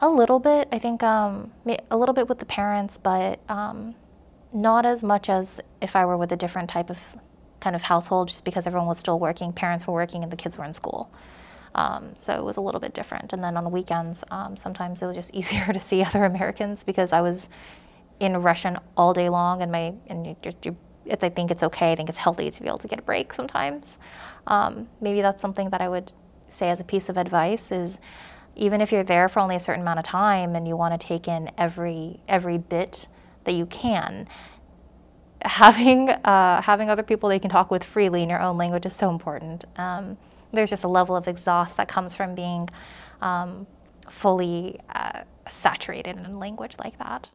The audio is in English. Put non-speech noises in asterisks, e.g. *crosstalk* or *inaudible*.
A little bit. I think um, a little bit with the parents, but um, not as much as if I were with a different type of kind of household, just because everyone was still working, parents were working, and the kids were in school. Um, so it was a little bit different. And then on weekends, um, sometimes it was just *laughs* easier to see other Americans because I was in Russian all day long, and my and you, you, I think it's okay. I think it's healthy to be able to get a break sometimes. Um, maybe that's something that I would say as a piece of advice is even if you're there for only a certain amount of time and you want to take in every every bit that you can, having uh, having other people that you can talk with freely in your own language is so important. Um, there's just a level of exhaust that comes from being um, fully uh, saturated in language like that.